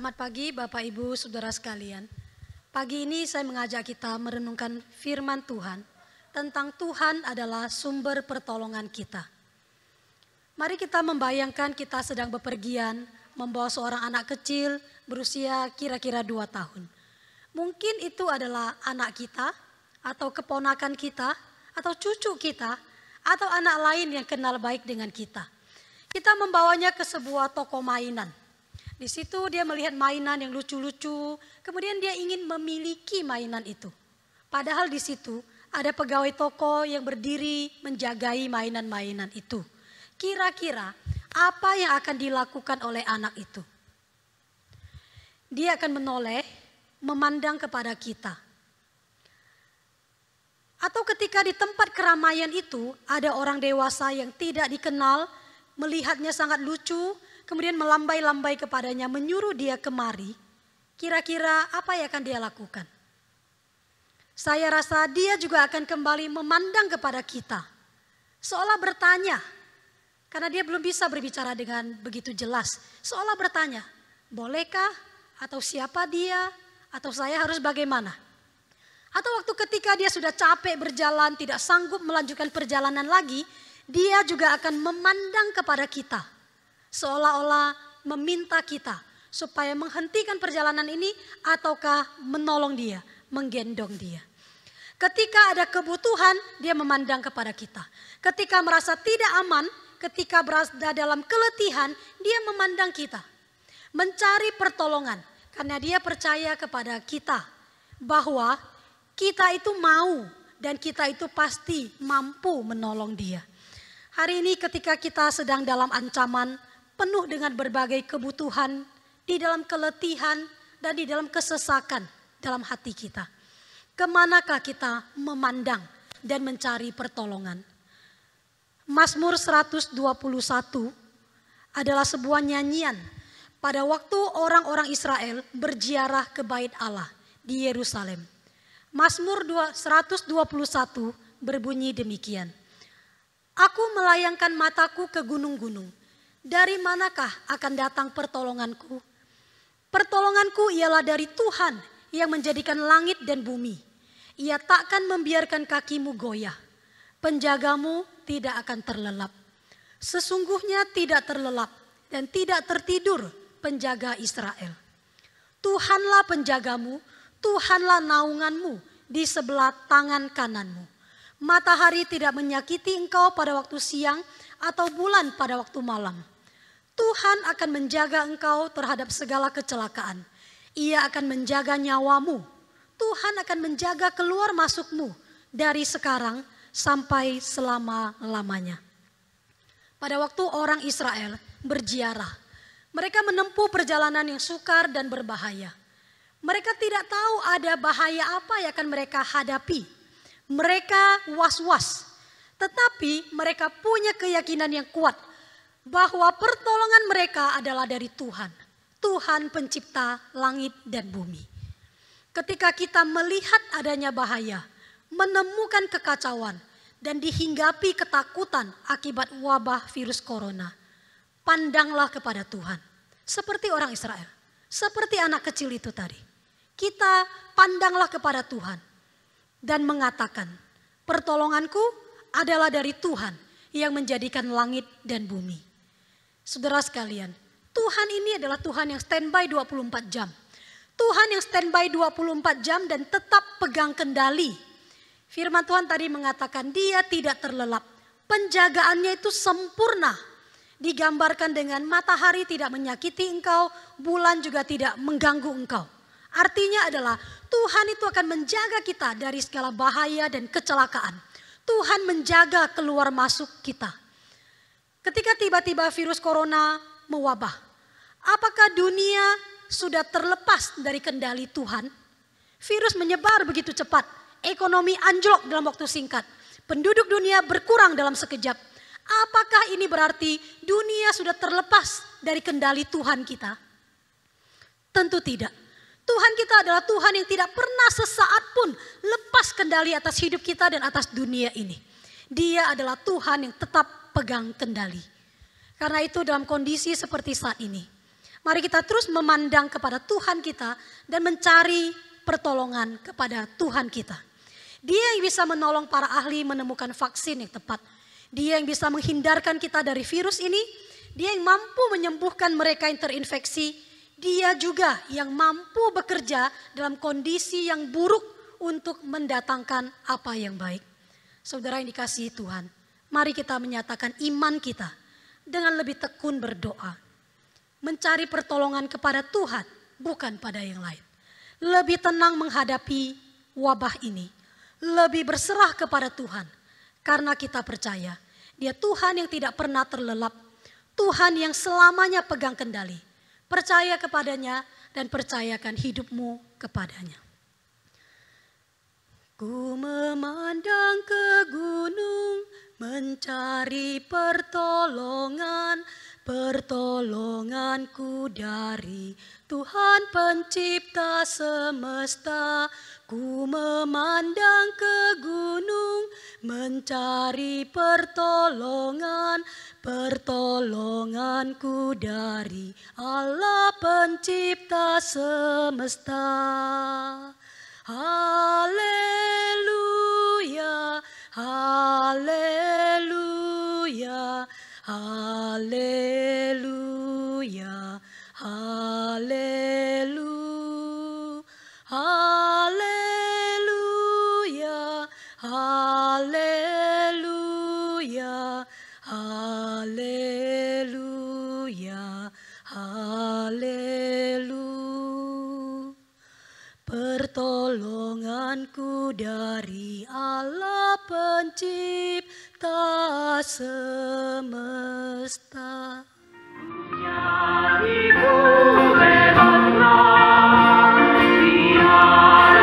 Selamat pagi Bapak Ibu Saudara sekalian. Pagi ini saya mengajak kita merenungkan firman Tuhan tentang Tuhan adalah sumber pertolongan kita. Mari kita membayangkan kita sedang bepergian membawa seorang anak kecil berusia kira-kira dua tahun. Mungkin itu adalah anak kita atau keponakan kita atau cucu kita atau anak lain yang kenal baik dengan kita. Kita membawanya ke sebuah toko mainan di situ dia melihat mainan yang lucu-lucu, kemudian dia ingin memiliki mainan itu. Padahal di situ ada pegawai toko yang berdiri menjagai mainan-mainan itu. Kira-kira apa yang akan dilakukan oleh anak itu? Dia akan menoleh, memandang kepada kita. Atau ketika di tempat keramaian itu ada orang dewasa yang tidak dikenal, melihatnya sangat lucu, kemudian melambai-lambai kepadanya, menyuruh dia kemari, kira-kira apa yang akan dia lakukan? Saya rasa dia juga akan kembali memandang kepada kita, seolah bertanya, karena dia belum bisa berbicara dengan begitu jelas, seolah bertanya, bolehkah atau siapa dia atau saya harus bagaimana? Atau waktu ketika dia sudah capek berjalan, tidak sanggup melanjutkan perjalanan lagi, dia juga akan memandang kepada kita seolah-olah meminta kita supaya menghentikan perjalanan ini ataukah menolong dia, menggendong dia. Ketika ada kebutuhan, dia memandang kepada kita. Ketika merasa tidak aman, ketika berada dalam keletihan, dia memandang kita. Mencari pertolongan karena dia percaya kepada kita bahwa kita itu mau dan kita itu pasti mampu menolong dia. Hari ini ketika kita sedang dalam ancaman penuh dengan berbagai kebutuhan, di dalam keletihan, dan di dalam kesesakan dalam hati kita. Kemanakah kita memandang dan mencari pertolongan? Mazmur 121 adalah sebuah nyanyian pada waktu orang-orang Israel berziarah ke bait Allah di Yerusalem. Mazmur 121 berbunyi demikian. Aku melayangkan mataku ke gunung-gunung. Dari manakah akan datang pertolonganku? Pertolonganku ialah dari Tuhan yang menjadikan langit dan bumi. Ia takkan membiarkan kakimu goyah. Penjagamu tidak akan terlelap. Sesungguhnya tidak terlelap dan tidak tertidur penjaga Israel. Tuhanlah penjagamu, Tuhanlah naunganmu di sebelah tangan kananmu. Matahari tidak menyakiti engkau pada waktu siang atau bulan pada waktu malam. Tuhan akan menjaga engkau terhadap segala kecelakaan. Ia akan menjaga nyawamu. Tuhan akan menjaga keluar masukmu dari sekarang sampai selama-lamanya. Pada waktu orang Israel berziarah, mereka menempuh perjalanan yang sukar dan berbahaya. Mereka tidak tahu ada bahaya apa yang akan mereka hadapi mereka was-was, tetapi mereka punya keyakinan yang kuat bahwa pertolongan mereka adalah dari Tuhan. Tuhan pencipta langit dan bumi. Ketika kita melihat adanya bahaya, menemukan kekacauan, dan dihinggapi ketakutan akibat wabah virus corona, pandanglah kepada Tuhan. Seperti orang Israel, seperti anak kecil itu tadi. Kita pandanglah kepada Tuhan dan mengatakan, "Pertolonganku adalah dari Tuhan yang menjadikan langit dan bumi." Saudara sekalian, Tuhan ini adalah Tuhan yang standby 24 jam. Tuhan yang standby 24 jam dan tetap pegang kendali. Firman Tuhan tadi mengatakan dia tidak terlelap. Penjagaannya itu sempurna. Digambarkan dengan matahari tidak menyakiti engkau, bulan juga tidak mengganggu engkau. Artinya adalah Tuhan itu akan menjaga kita dari segala bahaya dan kecelakaan. Tuhan menjaga keluar masuk kita. Ketika tiba-tiba virus corona mewabah, apakah dunia sudah terlepas dari kendali Tuhan? Virus menyebar begitu cepat, ekonomi anjlok dalam waktu singkat, penduduk dunia berkurang dalam sekejap. Apakah ini berarti dunia sudah terlepas dari kendali Tuhan kita? Tentu tidak Tuhan kita adalah Tuhan yang tidak pernah sesaat pun lepas kendali atas hidup kita dan atas dunia ini. Dia adalah Tuhan yang tetap pegang kendali. Karena itu dalam kondisi seperti saat ini, mari kita terus memandang kepada Tuhan kita dan mencari pertolongan kepada Tuhan kita. Dia yang bisa menolong para ahli menemukan vaksin yang tepat. Dia yang bisa menghindarkan kita dari virus ini. Dia yang mampu menyembuhkan mereka yang terinfeksi dia juga yang mampu bekerja dalam kondisi yang buruk untuk mendatangkan apa yang baik. Saudara yang dikasihi Tuhan, mari kita menyatakan iman kita dengan lebih tekun berdoa. Mencari pertolongan kepada Tuhan, bukan pada yang lain. Lebih tenang menghadapi wabah ini. Lebih berserah kepada Tuhan. Karena kita percaya, dia Tuhan yang tidak pernah terlelap. Tuhan yang selamanya pegang kendali percaya kepadanya dan percayakan hidupmu kepadanya. Ku memandang ke gunung mencari pertolongan Pertolonganku dari Tuhan pencipta semesta Ku memandang ke gunung mencari pertolongan Pertolonganku dari Allah pencipta semesta Haleluya dari Allah pencipta semesta. Ya, Ibu, Allah,